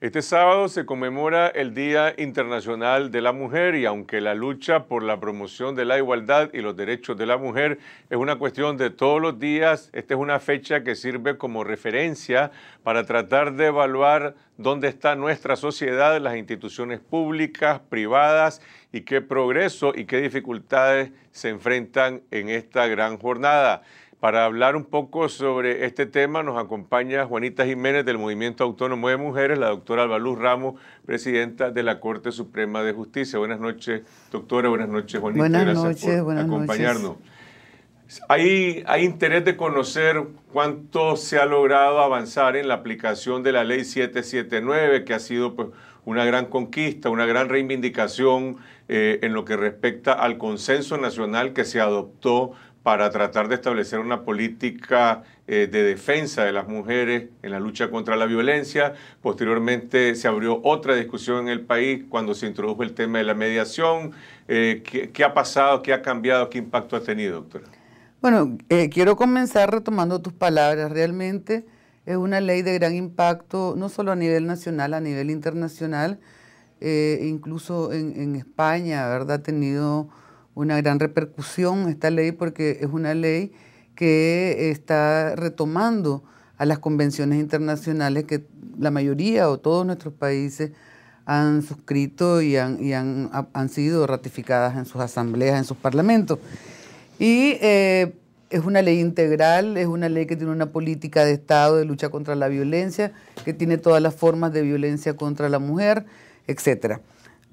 Este sábado se conmemora el Día Internacional de la Mujer y aunque la lucha por la promoción de la igualdad y los derechos de la mujer es una cuestión de todos los días, esta es una fecha que sirve como referencia para tratar de evaluar dónde está nuestra sociedad, las instituciones públicas, privadas y qué progreso y qué dificultades se enfrentan en esta gran jornada. Para hablar un poco sobre este tema nos acompaña Juanita Jiménez del Movimiento Autónomo de Mujeres, la doctora Albaluz Ramos, presidenta de la Corte Suprema de Justicia. Buenas noches, doctora. Buenas noches, Juanita. Buenas noches, buenas acompañarnos. Noches. Hay, interés de conocer cuánto se ha logrado avanzar en la aplicación de la ley 779, que ha sido pues, una gran conquista, una gran reivindicación eh, en lo que respecta al consenso nacional que se adoptó para tratar de establecer una política eh, de defensa de las mujeres en la lucha contra la violencia. Posteriormente se abrió otra discusión en el país cuando se introdujo el tema de la mediación. Eh, ¿qué, ha pasado? ¿Qué ha cambiado? ¿Qué impacto ha tenido, doctora? Bueno, eh, quiero comenzar retomando tus palabras. Realmente es una ley de gran impacto, no solo a nivel nacional, a nivel internacional. incluso en, en España, ¿verdad? Ha tenido una gran repercusión esta ley porque es una ley que está retomando a las convenciones internacionales que la mayoría o todos nuestros países han suscrito y han, y han, sido ratificadas en sus asambleas, en sus parlamentos. Y eh, es una ley integral, es una ley que tiene una política de Estado de lucha contra la violencia, que tiene todas las formas de violencia contra la mujer, etcétera.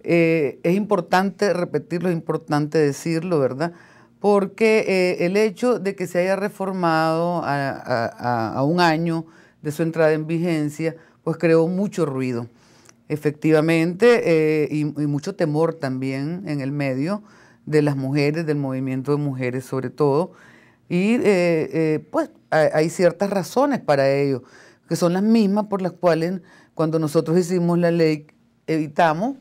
Eh, es importante repetirlo, es importante decirlo, ¿verdad? Porque eh, el hecho de que se haya reformado a, un año de su entrada en vigencia, pues creó mucho ruido, efectivamente, eh, y, y, mucho temor también en el medio de las mujeres, del movimiento de mujeres sobre todo, y pues hay ciertas razones para ello, que son las mismas por las cuales cuando nosotros hicimos la ley evitamos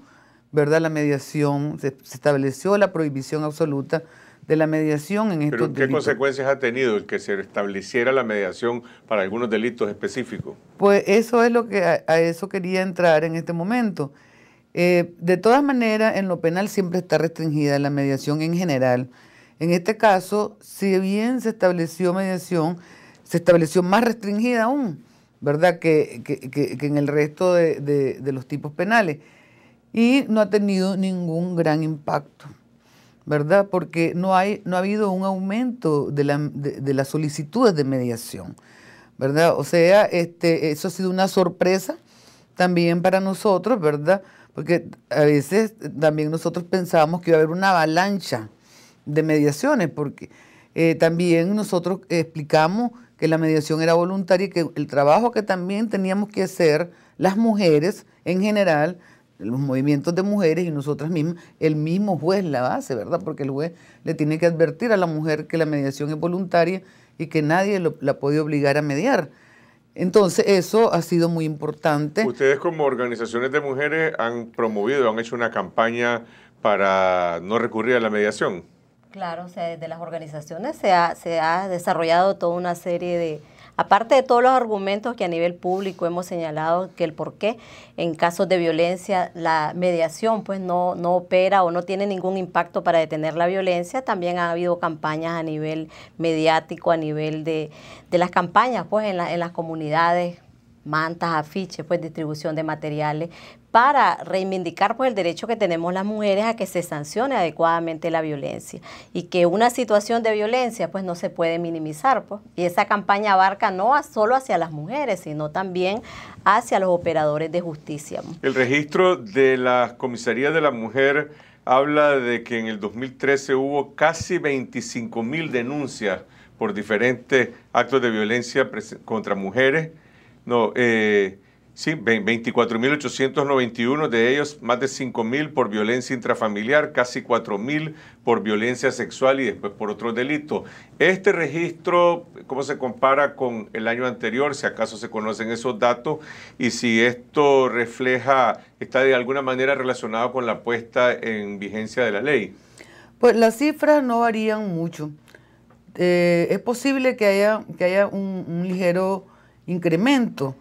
¿verdad? La mediación, se, estableció la prohibición absoluta de la mediación en estos ¿Pero ¿Qué consecuencias ha tenido el que se estableciera la mediación para algunos delitos específicos? Pues eso es lo que a, eso quería entrar en este momento. Eh, de todas maneras, en lo penal siempre está restringida la mediación en general. En este caso, si bien se estableció mediación, se estableció más restringida aún, ¿verdad? Que, en el resto de los tipos penales y no ha tenido ningún gran impacto, ¿verdad? Porque no, hay, no ha habido un aumento de, las solicitudes de mediación, ¿verdad? O sea, este, eso ha sido una sorpresa también para nosotros, ¿verdad? Porque a veces también nosotros pensábamos que iba a haber una avalancha de mediaciones, porque eh, también nosotros explicamos que la mediación era voluntaria y que el trabajo que también teníamos que hacer las mujeres en general, los movimientos de mujeres y nosotras mismas, el mismo juez la hace, ¿verdad? Porque el juez le tiene que advertir a la mujer que la mediación es voluntaria y que nadie la puede obligar a mediar. Entonces, eso ha sido muy importante. Ustedes como organizaciones de mujeres han promovido, han hecho una campaña para no recurrir a la mediación. Claro, o sea, desde las organizaciones se ha, se ha desarrollado toda una serie de, Aparte de todos los argumentos que a nivel público hemos señalado que el por qué en casos de violencia la mediación pues no, no opera o no tiene ningún impacto para detener la violencia, también ha habido campañas a nivel mediático, a nivel de, las campañas pues en, en las comunidades mantas, afiches, pues distribución de materiales, para reivindicar pues, el derecho que tenemos las mujeres a que se sancione adecuadamente la violencia y que una situación de violencia pues, no se puede minimizar. Pues. Y esa campaña abarca no solo hacia las mujeres, sino también hacia los operadores de justicia. El registro de las comisarías de la mujer habla de que en el 2013 hubo casi 25 mil denuncias por diferentes actos de violencia contra mujeres. No, eh, Sí, 24.891, de ellos más de 5.000 por violencia intrafamiliar, casi 4.000 por violencia sexual y después por otro delito. Este registro, ¿cómo se compara con el año anterior? Si acaso se conocen esos datos y si esto refleja, está de alguna manera relacionado con la puesta en vigencia de la ley. Pues las cifras no varían mucho. Eh, es posible que haya, que haya un ligero incremento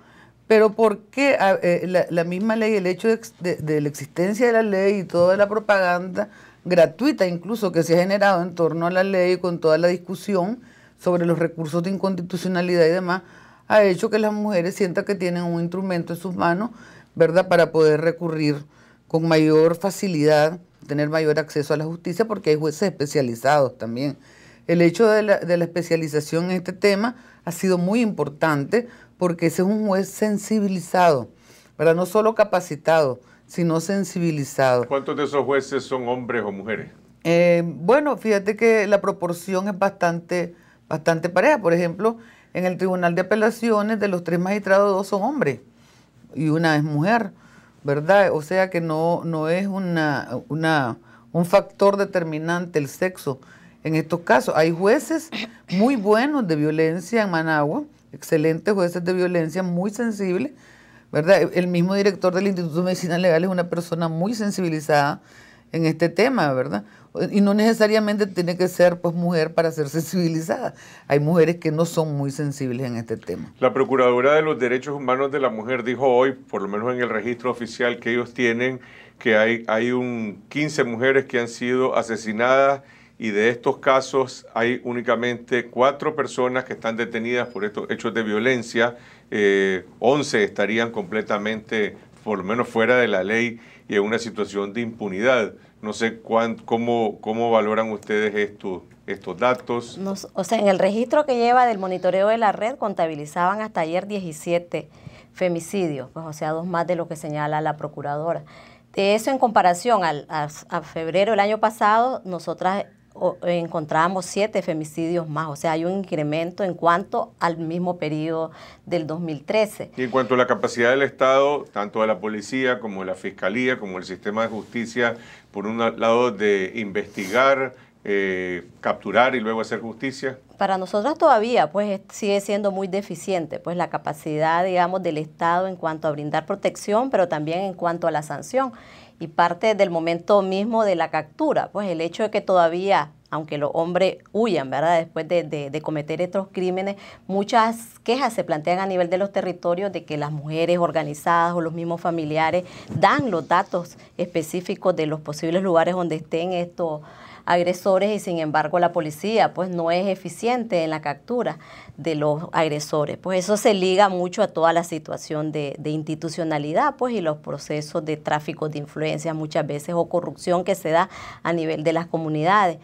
pero ¿por qué eh, la, misma ley, el hecho de, la existencia de la ley y toda la propaganda gratuita incluso que se ha generado en torno a la ley con toda la discusión sobre los recursos de inconstitucionalidad y demás, ha hecho que las mujeres sientan que tienen un instrumento en sus manos, ¿verdad?, para poder recurrir con mayor facilidad, tener mayor acceso a la justicia, porque hay jueces especializados también. El hecho de la especialización en este tema ha sido muy importante porque ese es un juez sensibilizado, ¿verdad? No solo capacitado, sino sensibilizado. ¿Cuántos de esos jueces son hombres o mujeres? Eh, bueno, fíjate que la proporción es bastante, bastante pareja. Por ejemplo, en el Tribunal de Apelaciones de los tres magistrados, dos son hombres y una es mujer, ¿verdad? O sea que no, no es una, una, un factor determinante el sexo en estos casos. Hay jueces muy buenos de violencia en Managua, excelentes jueces de violencia, muy sensible ¿verdad? E-, el mismo director del Instituto de Medicina Legal es una persona muy sensibilizada en este tema, ¿verdad? Y no necesariamente tiene que ser pues mujer para ser sensibilizada. Hay mujeres que no son muy sensibles en este tema. La Procuradora de los Derechos Humanos de la Mujer dijo hoy, por lo menos en el registro oficial que ellos tienen, que hay, hay un 15 mujeres que han sido asesinadas y de estos casos hay únicamente cuatro personas que están detenidas por estos hechos de violencia, eh, once 11 estarían completamente, por lo menos fuera de la ley y en una situación de impunidad. No sé cómo, cómo valoran ustedes estos estos datos. o sea, en el registro que lleva del monitoreo de la red contabilizaban hasta ayer 17 femicidios, pues, o sea, dos más de lo que señala la procuradora. de Eso en comparación a, a febrero del año pasado, nosotras encontramos siete femicidios más, o sea, hay un incremento en cuanto al mismo periodo del 2013. Y en cuanto a la capacidad del Estado, tanto de la policía como de la fiscalía, como el sistema de justicia, por un lado de investigar, eh, capturar y luego hacer justicia? Para nosotros todavía, pues sigue siendo muy deficiente, pues la capacidad, digamos, del Estado en cuanto a brindar protección, pero también en cuanto a la sanción y parte del momento mismo de la captura, pues el hecho de que todavía aunque los hombres huyan, ¿verdad? Después de, de, cometer estos crímenes, muchas quejas se plantean a nivel de los territorios de que las mujeres organizadas o los mismos familiares dan los datos específicos de los posibles lugares donde estén estos agresores y sin embargo la policía pues no es eficiente en la captura de los agresores. Pues eso se liga mucho a toda la situación de, institucionalidad pues y los procesos de tráfico de influencias muchas veces o corrupción que se da a nivel de las comunidades.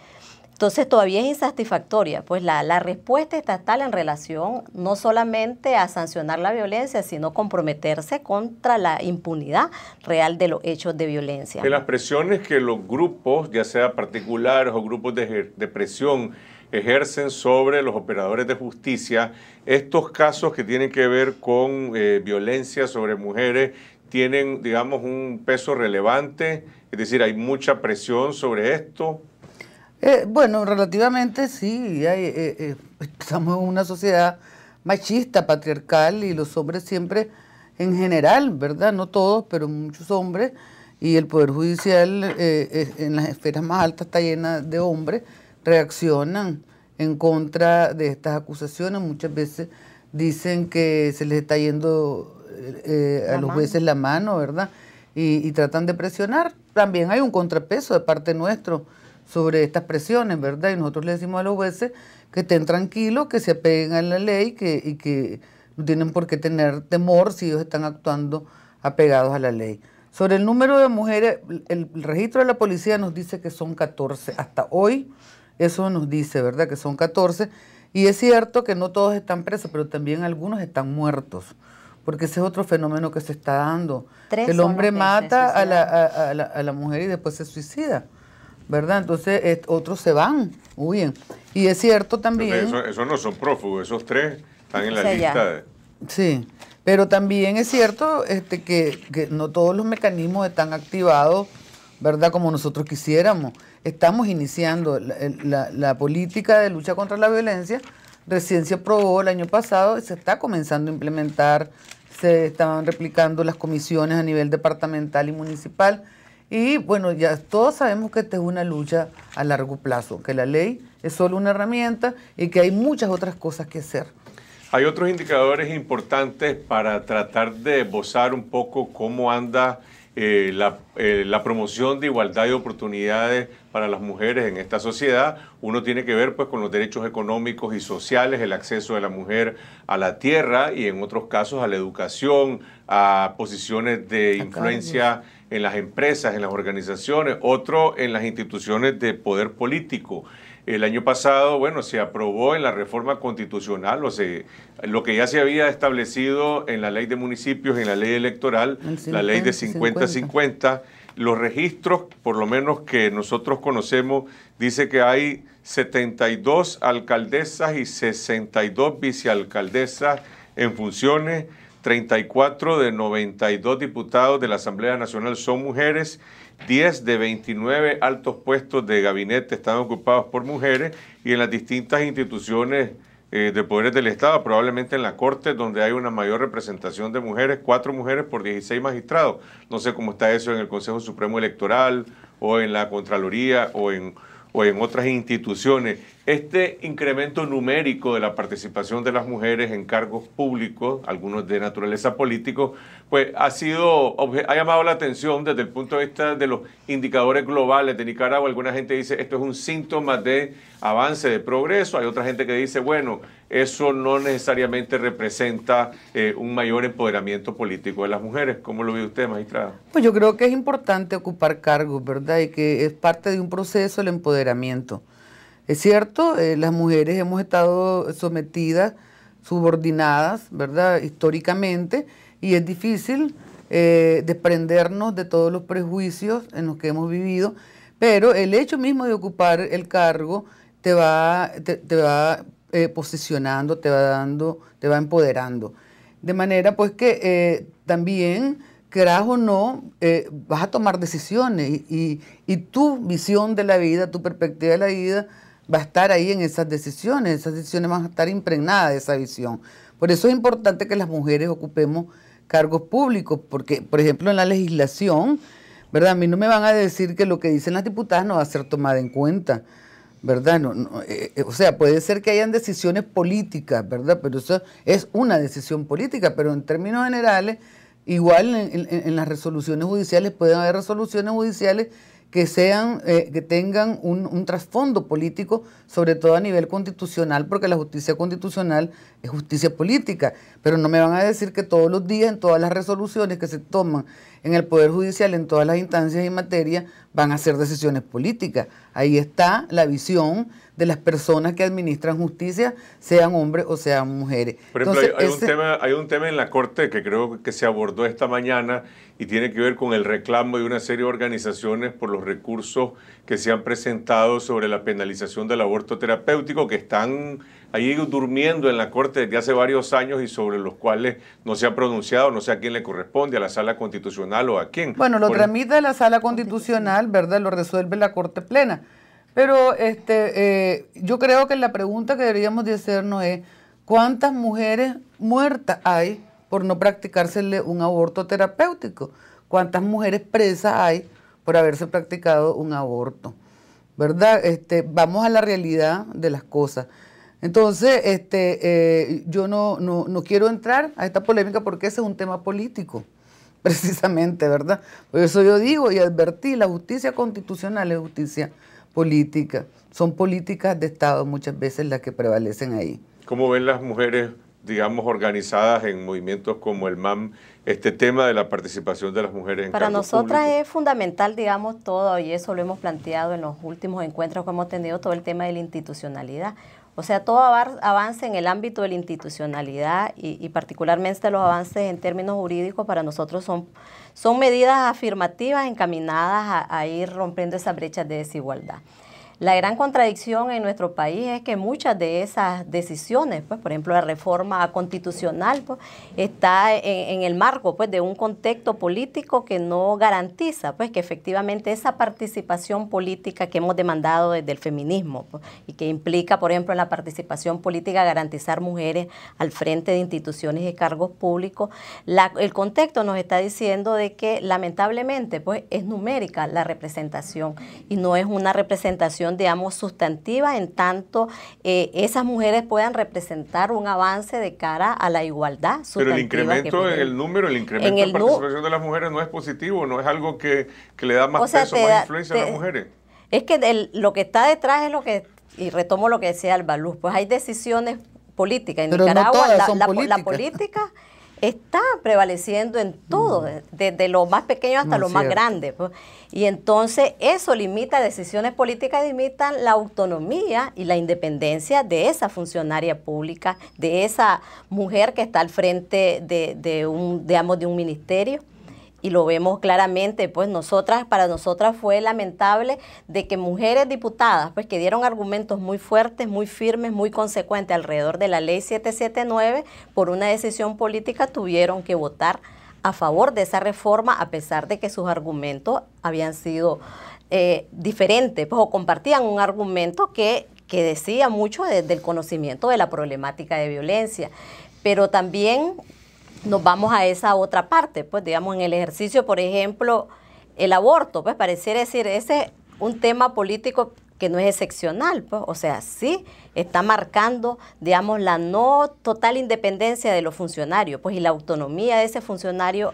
Entonces todavía es insatisfactoria, pues la, respuesta estatal en relación no solamente a sancionar la violencia, sino comprometerse contra la impunidad real de los hechos de violencia. De las presiones que los grupos, ya sea particulares o grupos de, presión, ejercen sobre los operadores de justicia, estos casos que tienen que ver con eh, violencia sobre mujeres tienen, digamos, un peso relevante, es decir, hay mucha presión sobre esto. Eh, bueno, relativamente sí. Eh, eh, estamos en una sociedad machista, patriarcal, y los hombres siempre, en general, ¿verdad? No todos, pero muchos hombres, y el Poder Judicial en las esferas más altas está llena de hombres, reaccionan en contra de estas acusaciones. Muchas veces dicen que se les está yendo a los jueces la mano, ¿verdad? Y, y tratan de presionar. También hay un contrapeso de parte nuestro sobre estas presiones, ¿verdad? Y nosotros le decimos a los jueces que estén tranquilos, que se apeguen a la ley que, y que no tienen por qué tener temor si ellos están actuando apegados a la ley. Sobre el número de mujeres, el registro de la policía nos dice que son 14. Hasta hoy eso nos dice, ¿verdad? Que son 14. Y es cierto que no todos están presos, pero también algunos están muertos, porque ese es otro fenómeno que se está dando. el hombre mata a la, a, la, a la, mujer y después se suicida. ¿verdad? Entonces otros se van, huyen. Y es cierto también... Esos eso no son prófugos, esos tres están en la lista Sí, pero también es cierto este, que, no todos los mecanismos están activados, ¿verdad? Como nosotros quisiéramos. Estamos iniciando la, política de lucha contra la violencia, recién se aprobó el año pasado y se está comenzando a implementar, se estaban replicando las comisiones a nivel departamental y municipal y bueno, ya todos sabemos que esta es una lucha a largo plazo, que la ley es solo una herramienta y que hay muchas otras cosas que hacer. Hay otros indicadores importantes para tratar de bozar un poco cómo anda eh, eh, la, promoción de igualdad de oportunidades para las mujeres en esta sociedad. Uno tiene que ver pues, con los derechos económicos y sociales, el acceso de la mujer a la tierra y en otros casos a la educación, a posiciones de influencia en las empresas, en las organizaciones, otro en las instituciones de poder político. El año pasado, bueno, se aprobó en la reforma constitucional, o sea, lo que ya se había establecido en la ley de municipios, en la ley electoral, la ley de 50-50, los registros, por lo menos que nosotros conocemos, dice que hay 72 alcaldesas y 62 vicealcaldesas en funciones, 34 de 92 diputados de la Asamblea Nacional son mujeres 10 de 29 altos puestos de gabinete están ocupados por mujeres y en las distintas instituciones eh, de poderes del Estado, probablemente en la Corte, donde hay una mayor representación de mujeres, cuatro mujeres por 16 magistrados. No sé cómo está eso en el Consejo Supremo Electoral o en la Contraloría o en o en otras instituciones, este incremento numérico de la participación de las mujeres en cargos públicos, algunos de naturaleza política, pues ha sido ha llamado la atención desde el punto de vista de los indicadores globales de Nicaragua. Alguna gente dice esto es un síntoma de avance, de progreso. Hay otra gente que dice, bueno, eso no necesariamente representa eh, un mayor empoderamiento político de las mujeres. ¿Cómo lo ve usted, magistrada? Pues yo creo que es importante ocupar cargos, ¿verdad? Y que es parte de un proceso el empoderamiento. Es cierto, eh, las mujeres hemos estado sometidas, subordinadas, ¿verdad? Históricamente, y es difícil eh, desprendernos de todos los prejuicios en los que hemos vivido, pero el hecho mismo de ocupar el cargo te va, te, te va eh, posicionando, te va dando, te va empoderando. De manera pues que eh, también, creas o no, eh, vas a tomar decisiones y, tu visión de la vida, tu perspectiva de la vida va a estar ahí en esas decisiones, esas decisiones van a estar impregnadas de esa visión. Por eso es importante que las mujeres ocupemos cargos públicos, porque por ejemplo en la legislación, ¿verdad? A mí no me van a decir que lo que dicen las diputadas no va a ser tomada en cuenta ¿verdad? No, no, eh, eh, o sea, puede ser que hayan decisiones políticas, ¿verdad? Pero eso es una decisión política, pero en términos generales, igual en, las resoluciones judiciales pueden haber resoluciones judiciales que, sean, eh, que tengan un, un, trasfondo político, sobre todo a nivel constitucional, porque la justicia constitucional es justicia política. Pero no me van a decir que todos los días, en todas las resoluciones que se toman en el Poder Judicial, en todas las instancias y materias, van a ser decisiones políticas. Ahí está la visión de las personas que administran justicia, sean hombres o sean mujeres. Por ejemplo, hay, un tema, hay un tema en la Corte que creo que se abordó esta mañana y tiene que ver con el reclamo de una serie de organizaciones por los recursos que se han presentado sobre la penalización del aborto terapéutico, que están ahí durmiendo en la Corte desde hace varios años y sobre los cuales no se ha pronunciado, no sé a quién le corresponde, a la Sala Constitucional o a quién. Bueno, lo tramita la Sala Constitucional, ¿verdad? Lo resuelve la Corte Plena. Pero este, eh, yo creo que la pregunta que deberíamos de hacernos es, ¿cuántas mujeres muertas hay por no practicársele un aborto terapéutico? ¿Cuántas mujeres presas hay por haberse practicado un aborto? ¿Verdad? Este, vamos a la realidad de las cosas. Entonces, este, eh, yo no, no, quiero entrar a esta polémica porque ese es un tema político, precisamente, ¿verdad? Por eso yo digo y advertí, la justicia constitucional es justicia política. Son políticas de Estado muchas veces las que prevalecen ahí. ¿Cómo ven las mujeres, digamos, organizadas en movimientos como el MAM, este tema de la participación de las mujeres en Para nosotras es fundamental, digamos, todo, y eso lo hemos planteado en los últimos encuentros que hemos tenido, todo el tema de la institucionalidad. O sea, todo avance en el ámbito de la institucionalidad y particularmente los avances en términos jurídicos para nosotros son son medidas afirmativas encaminadas a, ir rompiendo esas brechas de desigualdad. La gran contradicción en nuestro país es que muchas de esas decisiones, pues, por ejemplo, la reforma constitucional, pues, está en, el marco pues, de un contexto político que no garantiza pues, que efectivamente esa participación política que hemos demandado desde el feminismo pues, y que implica, por ejemplo, en la participación política garantizar mujeres al frente de instituciones y cargos públicos, el contexto nos está diciendo de que lamentablemente pues, es numérica la representación y no es una representación digamos, sustantiva, en tanto eh, esas mujeres puedan representar un avance de cara a la igualdad. Sustantiva Pero el incremento del número, el incremento en la participación de las mujeres no es positivo, no es algo que, le da más peso, más influencia a las mujeres. Es que lo que está detrás es lo que, y retomo lo que decía Albaluz, pues hay decisiones políticas. En Nicaragua la, la, la política está prevaleciendo en todo, desde mm. lo más pequeño hasta lo más grande. Pues. Y entonces eso limita decisiones políticas, limitan la autonomía y la independencia de esa funcionaria pública, de esa mujer que está al frente de, de un, de un ministerio y lo vemos claramente, pues nosotras, para nosotras fue lamentable de que mujeres diputadas, pues que dieron argumentos muy fuertes, muy firmes, muy consecuentes alrededor de la ley 779, por una decisión política tuvieron que votar a favor de esa reforma, a pesar de que sus argumentos habían sido eh, diferentes, pues compartían un argumento que, que decía mucho desde el conocimiento de la problemática de violencia. Pero también nos vamos a esa otra parte, pues digamos en el ejercicio, por ejemplo, el aborto, pues pareciera decir, ese es un tema político que no es excepcional, pues, o sea, sí está marcando, digamos, la no total independencia de los funcionarios, pues, y la autonomía de ese funcionario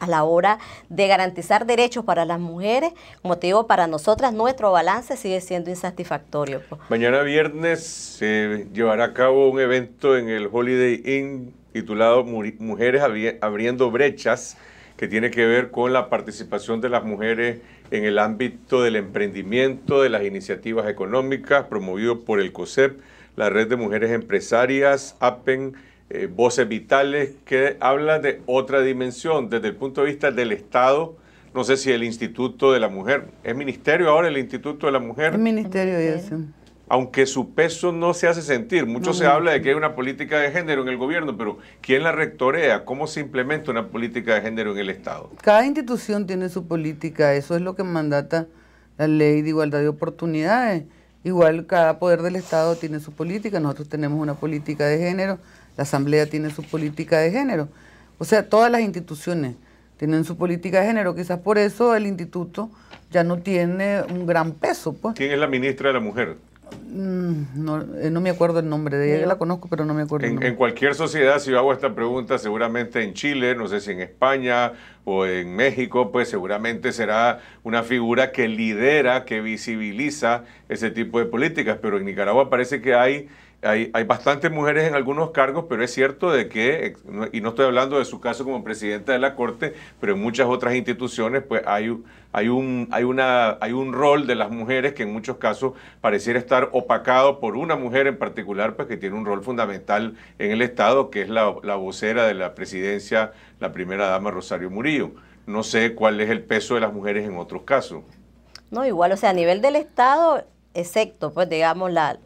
a la hora de garantizar derechos para las mujeres, motivo para nosotras, nuestro balance sigue siendo insatisfactorio. Pues. Mañana viernes se llevará a cabo un evento en el Holiday Inn titulado Mujeres abriendo brechas, que tiene que ver con la participación de las mujeres en el ámbito del emprendimiento, de las iniciativas económicas, promovido por el COSEP, la Red de Mujeres Empresarias, APEN, eh, Voces Vitales, que habla de otra dimensión desde el punto de vista del Estado. No sé si el Instituto de la Mujer, ¿es ministerio ahora el Instituto de la Mujer? Es ministerio, eso aunque su peso no se hace sentir. Mucho se habla de que hay una política de género en el gobierno, pero ¿quién la rectorea? ¿Cómo se implementa una política de género en el Estado? Cada institución tiene su política, eso es lo que mandata la ley de igualdad de oportunidades. Igual cada poder del Estado tiene su política, nosotros tenemos una política de género, la Asamblea tiene su política de género. O sea, todas las instituciones tienen su política de género, quizás por eso el instituto ya no tiene un gran peso. Pues. ¿Quién es la ministra de la Mujer? Mm, no, eh, no, me acuerdo el nombre de ella, la conozco, pero no me acuerdo. En, en, cualquier sociedad, si yo hago esta pregunta, seguramente en Chile, no sé si en España o en México, pues seguramente será una figura que lidera, que visibiliza ese tipo de políticas, pero en Nicaragua parece que hay hay, hay bastantes mujeres en algunos cargos, pero es cierto de que, y no estoy hablando de su caso como presidenta de la Corte, pero en muchas otras instituciones pues hay, hay, un, hay, una, hay un rol de las mujeres que en muchos casos pareciera estar opacado por una mujer en particular, pues que tiene un rol fundamental en el Estado, que es la, la vocera de la presidencia, la primera dama Rosario Murillo. No sé cuál es el peso de las mujeres en otros casos. No, igual, o sea, a nivel del Estado, excepto, pues digamos, la,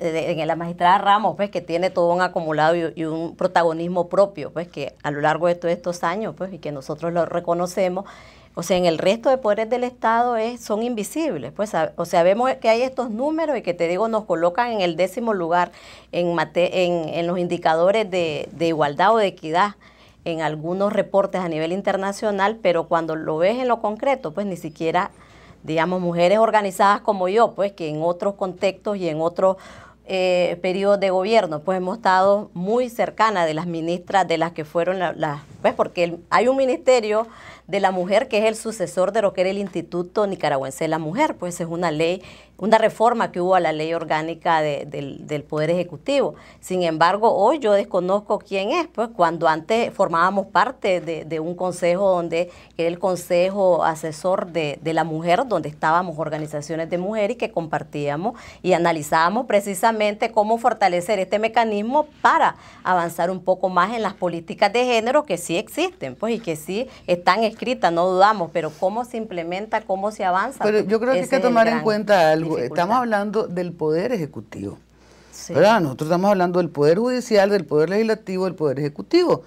en la magistrada Ramos, pues que tiene todo un acumulado y, un protagonismo propio, pues que a lo largo de todos estos años, pues y que nosotros lo reconocemos, o sea, en el resto de poderes del Estado es, son invisibles, pues, o sea, vemos que hay estos números y que te digo, nos colocan en el décimo lugar en, en, los indicadores de, de igualdad o de equidad en algunos reportes a nivel internacional, pero cuando lo ves en lo concreto, pues ni siquiera digamos, mujeres organizadas como yo, pues que en otros contextos y en otros eh, periodo de gobierno, pues hemos estado muy cercana de las ministras, de las que fueron las, pues porque hay un ministerio de la mujer, que es el sucesor de lo que era el Instituto Nicaragüense de la Mujer, pues es una ley, una reforma que hubo a la ley orgánica del, Poder Ejecutivo. Sin embargo, hoy yo desconozco quién es, pues cuando antes formábamos parte de, un consejo donde era el Consejo Asesor de, la Mujer, donde estábamos organizaciones de mujeres y que compartíamos y analizábamos precisamente cómo fortalecer este mecanismo para avanzar un poco más en las políticas de género que sí existen, pues y que sí están no dudamos, pero cómo se implementa, cómo se avanza. Pero yo creo que hay que tomar en cuenta algo. Eh, estamos hablando del poder ejecutivo. ¿verdad? Nosotros estamos hablando del poder judicial, del poder legislativo, del poder ejecutivo.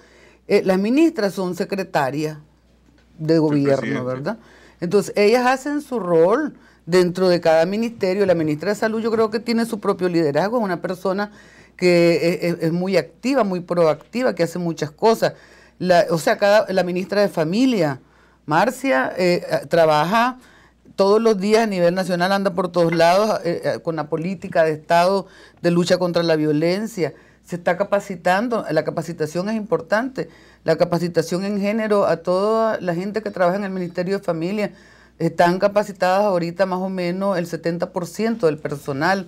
Eh, las ministras son secretarias de gobierno, ¿verdad? Entonces, ellas hacen su rol dentro de cada ministerio. La ministra de Salud yo creo que tiene su propio liderazgo, es una persona que es, muy activa, muy proactiva, que hace muchas cosas o sea, cada, la ministra de Familia, Marcia, eh, eh, trabaja todos los días a nivel nacional, anda por todos lados eh, con la política de Estado de lucha contra la violencia. Se está capacitando, la capacitación es importante, la capacitación en género a toda la gente que trabaja en el Ministerio de Familia. Están capacitadas ahorita más o menos el 70% del personal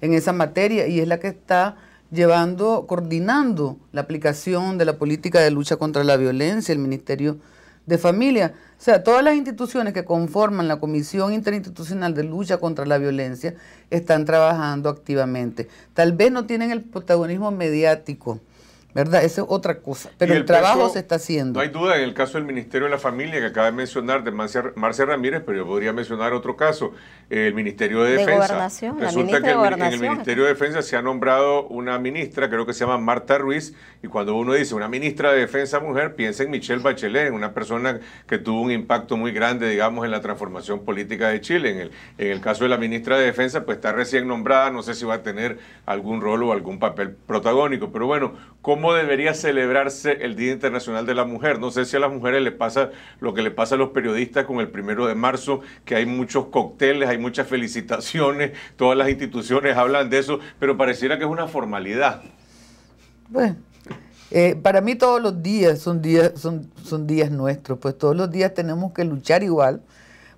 en esa materia y es la que está llevando, coordinando la aplicación de la política de lucha contra la violencia, el Ministerio de Familia. O sea, todas las instituciones que conforman la Comisión Interinstitucional de Lucha contra la Violencia están trabajando activamente. Tal vez no tienen el protagonismo mediático, ¿verdad? Esa es otra cosa, pero el, trabajo se está haciendo. No hay duda en el caso del Ministerio de la Familia que acaba de mencionar de Marcia Ramírez, pero yo podría mencionar otro caso el Ministerio de, Defensa. Resulta que en el Ministerio de Defensa se ha nombrado una ministra, creo que se llama Marta Ruiz, y cuando uno dice una ministra de Defensa mujer, piensa en Michelle Bachelet, una persona que tuvo un impacto muy grande, digamos, en la transformación política de Chile. En el, en el caso de la ministra de Defensa, pues está recién nombrada, no sé si va a tener algún rol o algún papel protagónico, pero bueno, ¿cómo debería celebrarse el Día Internacional de la Mujer? No sé si a las mujeres les pasa lo que le pasa a los periodistas con el primero de marzo, que hay muchos cócteles, hay muchas felicitaciones, todas las instituciones hablan de eso, pero pareciera que es una formalidad. Bueno, eh, para mí todos los días son días, son, son días nuestros, pues todos los días tenemos que luchar igual,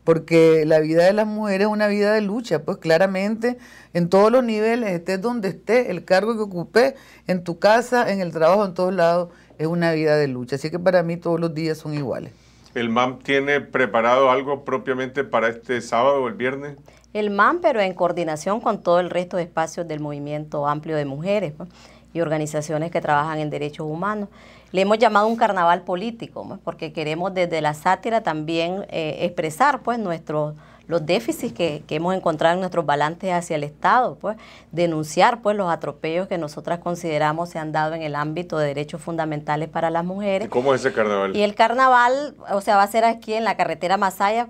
porque la vida de las mujeres es una vida de lucha, pues claramente en todos los niveles, estés donde estés, el cargo que ocupes, en tu casa, en el trabajo, en todos lados, es una vida de lucha. Así que para mí todos los días son iguales. ¿El MAM tiene preparado algo propiamente para este sábado o el viernes? El MAM, pero en coordinación con todo el resto de espacios del movimiento amplio de mujeres pues, y organizaciones que trabajan en derechos humanos. Le hemos llamado un carnaval político, pues, porque queremos desde la sátira también eh, expresar pues nuestros los déficits que, hemos encontrado en nuestros balantes hacia el Estado, pues denunciar pues los atropellos que nosotras consideramos se han dado en el ámbito de derechos fundamentales para las mujeres. ¿Cómo es ese carnaval? Y el carnaval, o sea, va a ser aquí en la carretera Masaya,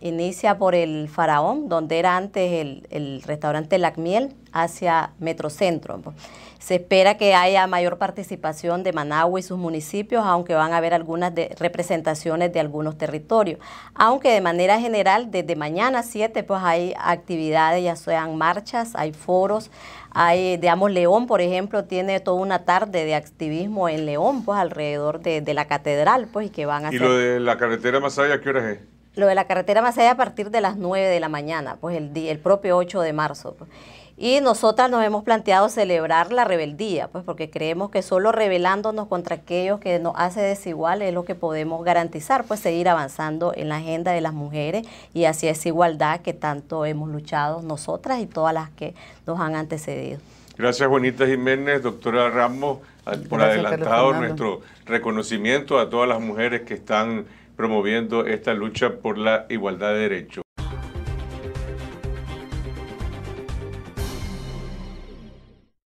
inicia por el Faraón, donde era antes el, restaurante Lacmiel, hacia Metrocentro. Pues. Se espera que haya mayor participación de Managua y sus municipios, aunque van a haber algunas representaciones de algunos territorios. Aunque de manera general, desde mañana 7, pues hay actividades, ya sean marchas, hay foros, hay, digamos, León, por ejemplo, tiene toda una tarde de activismo en León, pues alrededor de, la catedral, pues, y que van a... ¿Y lo de la carretera más allá, qué hora es? Lo de la carretera más allá a partir de las 9 de la mañana, pues el, el propio 8 de marzo. Pues. Y nosotras nos hemos planteado celebrar la rebeldía, pues porque creemos que solo rebelándonos contra aquellos que nos hace desiguales es lo que podemos garantizar, pues seguir avanzando en la agenda de las mujeres y hacia esa igualdad que tanto hemos luchado nosotras y todas las que nos han antecedido. Gracias Juanita Jiménez, doctora Ramos, ah, por adelantado nuestro reconocimiento a todas las mujeres que están promoviendo esta lucha por la igualdad de derechos.